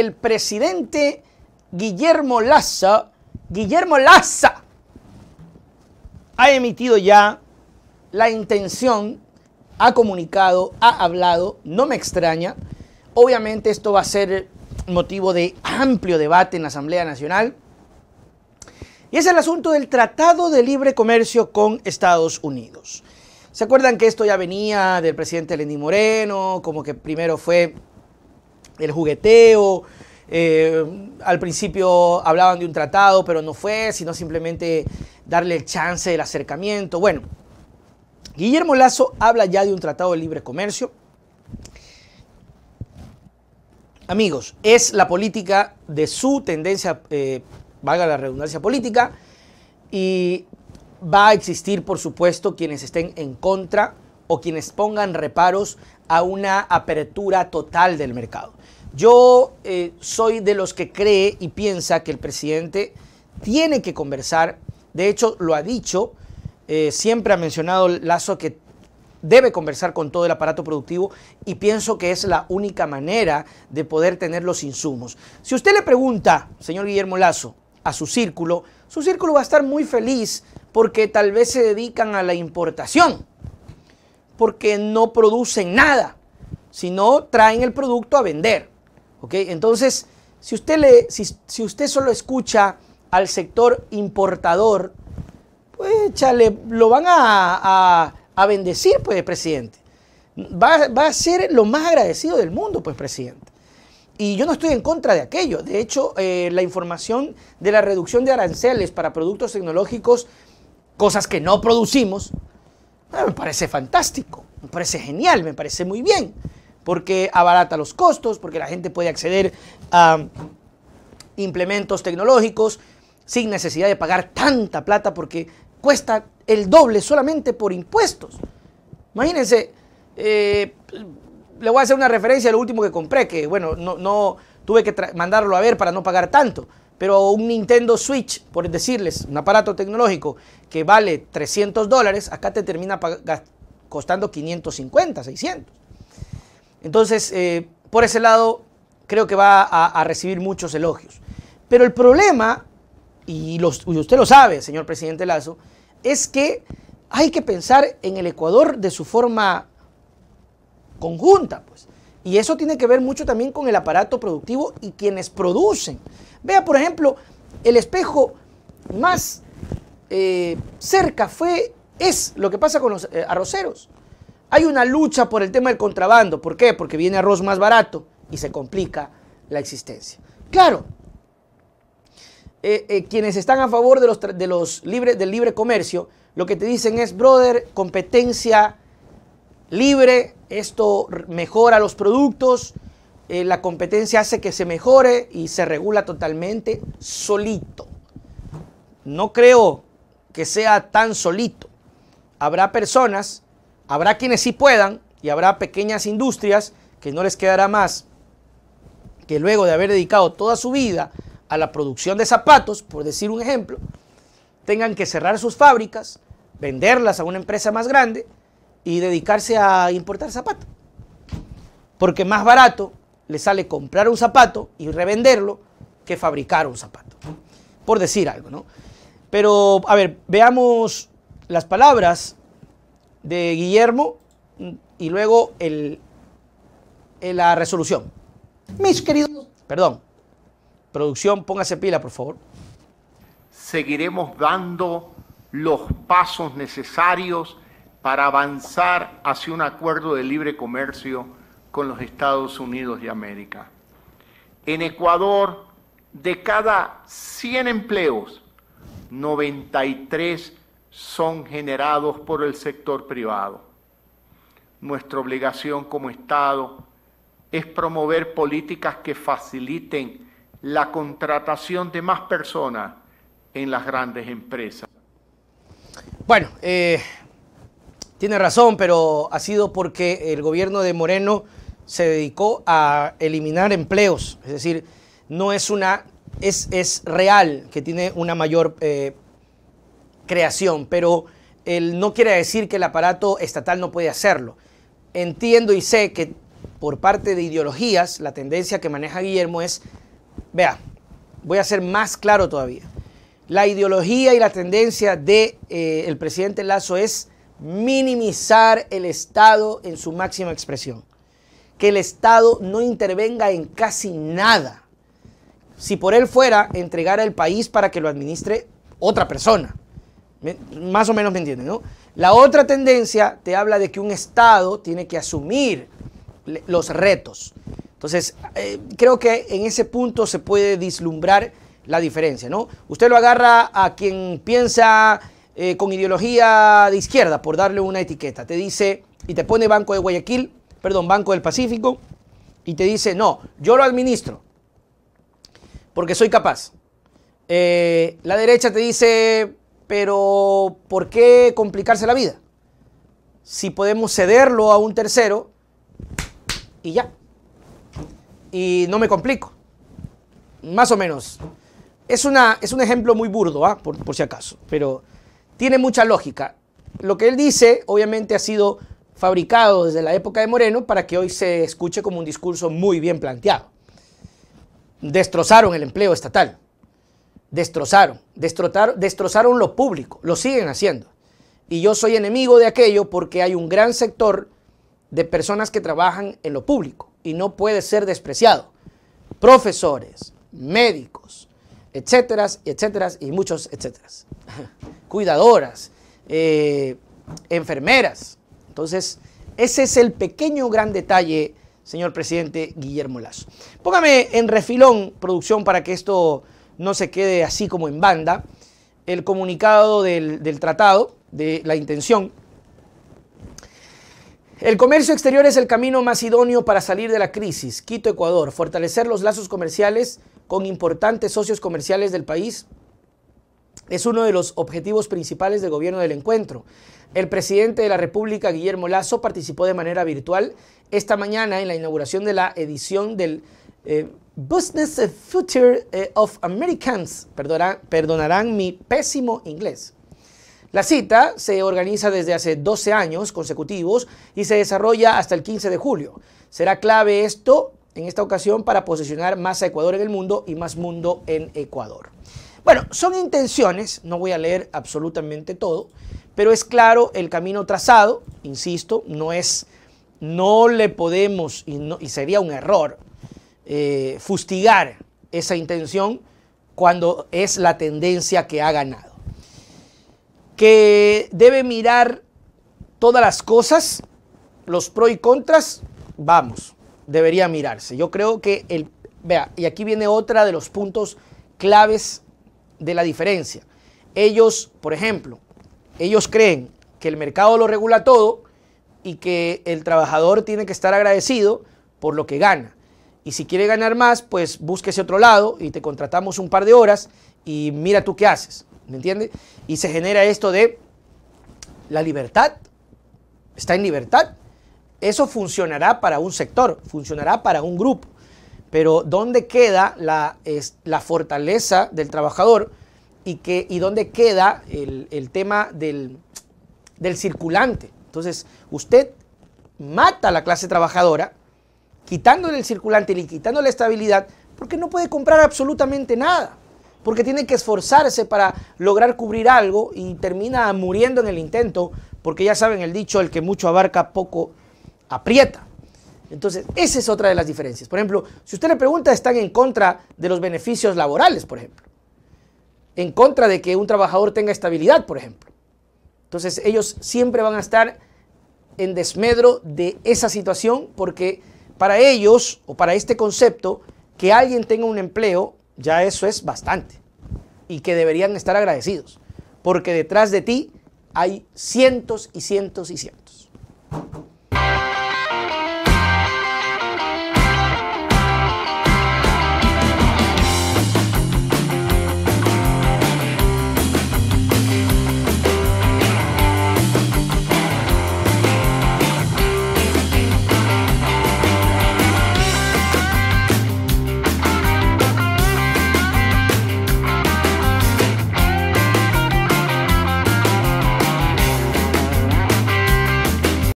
el presidente Guillermo Laza, Guillermo Laza ha emitido ya la intención, ha comunicado, ha hablado, no me extraña. Obviamente esto va a ser motivo de amplio debate en la Asamblea Nacional. Y es el asunto del Tratado de Libre Comercio con Estados Unidos. ¿Se acuerdan que esto ya venía del presidente Lenín Moreno? Como que primero fue el jugueteo. Eh, al principio hablaban de un tratado, pero no fue, sino simplemente darle el chance del acercamiento. Bueno, Guillermo Lazo habla ya de un tratado de libre comercio. Amigos, es la política de su tendencia, eh, valga la redundancia política, y va a existir, por supuesto, quienes estén en contra o quienes pongan reparos a una apertura total del mercado. Yo eh, soy de los que cree y piensa que el presidente tiene que conversar, de hecho lo ha dicho, eh, siempre ha mencionado Lazo que debe conversar con todo el aparato productivo y pienso que es la única manera de poder tener los insumos. Si usted le pregunta, señor Guillermo Lazo, a su círculo, su círculo va a estar muy feliz porque tal vez se dedican a la importación porque no producen nada, sino traen el producto a vender. ¿ok? Entonces, si usted, le, si, usted solo escucha al sector importador, pues échale, lo van a, bendecir, pues, presidente. Va, a ser lo más agradecido del mundo, pues, presidente. Y yo no estoy en contra de aquello. De hecho, eh, la información de la reducción de aranceles para productos tecnológicos, cosas que no producimos, Ah, me parece fantástico, me parece genial, me parece muy bien, porque abarata los costos, porque la gente puede acceder a implementos tecnológicos sin necesidad de pagar tanta plata porque cuesta el doble solamente por impuestos. Imagínense, eh, le voy a hacer una referencia a lo último que compré, que bueno, no tuve que mandarlo a ver para no pagar tanto pero un Nintendo Switch, por decirles, un aparato tecnológico que vale 300 dólares, acá te termina costando 550, 600. Entonces, eh, por ese lado, creo que va a, recibir muchos elogios. Pero el problema, y, usted lo sabe, señor presidente Lazo, es que hay que pensar en el Ecuador de su forma conjunta, pues. Y eso tiene que ver mucho también con el aparato productivo y quienes producen. Vea, por ejemplo, el espejo más eh, cerca fue, es lo que pasa con los eh, arroceros. Hay una lucha por el tema del contrabando. ¿Por qué? Porque viene arroz más barato y se complica la existencia. Claro, eh, quienes están a favor de los, de del libre comercio, lo que te dicen es, brother, competencia libre, esto mejora los productos, eh, la competencia hace que se mejore y se regula totalmente solito. No creo que sea tan solito. Habrá personas, habrá quienes sí puedan y habrá pequeñas industrias que no les quedará más que luego de haber dedicado toda su vida a la producción de zapatos, por decir un ejemplo, tengan que cerrar sus fábricas, venderlas a una empresa más grande y dedicarse a importar zapatos. Porque más barato le sale comprar un zapato y revenderlo que fabricar un zapato, por decir algo, ¿no? Pero, a ver, veamos las palabras de Guillermo mm, y luego la resolución. Mis queridos... Perdón. Producción, póngase pila, por favor. Seguiremos dando los pasos necesarios para avanzar hacia un acuerdo de libre comercio con los Estados Unidos de América. En Ecuador, de cada 100 empleos, 93 son generados por el sector privado. Nuestra obligación como Estado es promover políticas que faciliten la contratación de más personas en las grandes empresas. Bueno, eh, tiene razón, pero ha sido porque el gobierno de Moreno se dedicó a eliminar empleos, es decir, no es una, es, real que tiene una mayor eh, creación, pero él no quiere decir que el aparato estatal no puede hacerlo. Entiendo y sé que por parte de ideologías, la tendencia que maneja Guillermo es, vea, voy a ser más claro todavía. La ideología y la tendencia del de, eh, el presidente Lazo es minimizar el Estado en su máxima expresión que el Estado no intervenga en casi nada. Si por él fuera, entregara el país para que lo administre otra persona. Más o menos me entienden, ¿no? La otra tendencia te habla de que un Estado tiene que asumir los retos. Entonces, eh, creo que en ese punto se puede vislumbrar la diferencia, ¿no? Usted lo agarra a quien piensa eh, con ideología de izquierda, por darle una etiqueta. Te dice y te pone Banco de Guayaquil perdón, Banco del Pacífico, y te dice, no, yo lo administro, porque soy capaz. Eh, la derecha te dice, pero ¿por qué complicarse la vida? Si podemos cederlo a un tercero y ya. Y no me complico. Más o menos. Es, una, es un ejemplo muy burdo, ¿ah? por, por si acaso, pero tiene mucha lógica. Lo que él dice, obviamente, ha sido fabricado desde la época de Moreno para que hoy se escuche como un discurso muy bien planteado. Destrozaron el empleo estatal, destrozaron, destrozaron, destrozaron lo público, lo siguen haciendo. Y yo soy enemigo de aquello porque hay un gran sector de personas que trabajan en lo público y no puede ser despreciado. Profesores, médicos, etcétera, etcétera, y muchos etcétera. Cuidadoras, eh, enfermeras, entonces, ese es el pequeño gran detalle, señor presidente Guillermo Lazo. Póngame en refilón, producción, para que esto no se quede así como en banda, el comunicado del, tratado, de la intención. El comercio exterior es el camino más idóneo para salir de la crisis. Quito, Ecuador. Fortalecer los lazos comerciales con importantes socios comerciales del país es uno de los objetivos principales del gobierno del encuentro. El presidente de la República, Guillermo Lazo, participó de manera virtual esta mañana en la inauguración de la edición del eh, Business Future eh, of Americans. Perdona, perdonarán mi pésimo inglés. La cita se organiza desde hace 12 años consecutivos y se desarrolla hasta el 15 de julio. Será clave esto en esta ocasión para posicionar más a Ecuador en el mundo y más mundo en Ecuador. Bueno, son intenciones, no voy a leer absolutamente todo, pero es claro el camino trazado, insisto, no es, no le podemos, y, sería un error, eh, fustigar esa intención cuando es la tendencia que ha ganado. Que debe mirar todas las cosas, los pros y contras, vamos, debería mirarse. Yo creo que el, vea, y aquí viene otra de los puntos claves de la diferencia. Ellos, por ejemplo, ellos creen que el mercado lo regula todo y que el trabajador tiene que estar agradecido por lo que gana. Y si quiere ganar más, pues búsquese otro lado y te contratamos un par de horas y mira tú qué haces. ¿Me entiendes? Y se genera esto de la libertad. Está en libertad. Eso funcionará para un sector, funcionará para un grupo. Pero ¿dónde queda la, fortaleza del trabajador y, dónde queda el, tema del, del circulante? Entonces, usted mata a la clase trabajadora quitándole el circulante y quitándole la estabilidad porque no puede comprar absolutamente nada porque tiene que esforzarse para lograr cubrir algo y termina muriendo en el intento, porque ya saben el dicho, el que mucho abarca poco aprieta. Entonces, esa es otra de las diferencias. Por ejemplo, si usted le pregunta, están en contra de los beneficios laborales, por ejemplo. En contra de que un trabajador tenga estabilidad, por ejemplo. Entonces, ellos siempre van a estar en desmedro de esa situación porque para ellos o para este concepto, que alguien tenga un empleo, ya eso es bastante. Y que deberían estar agradecidos. Porque detrás de ti hay cientos y cientos y cientos.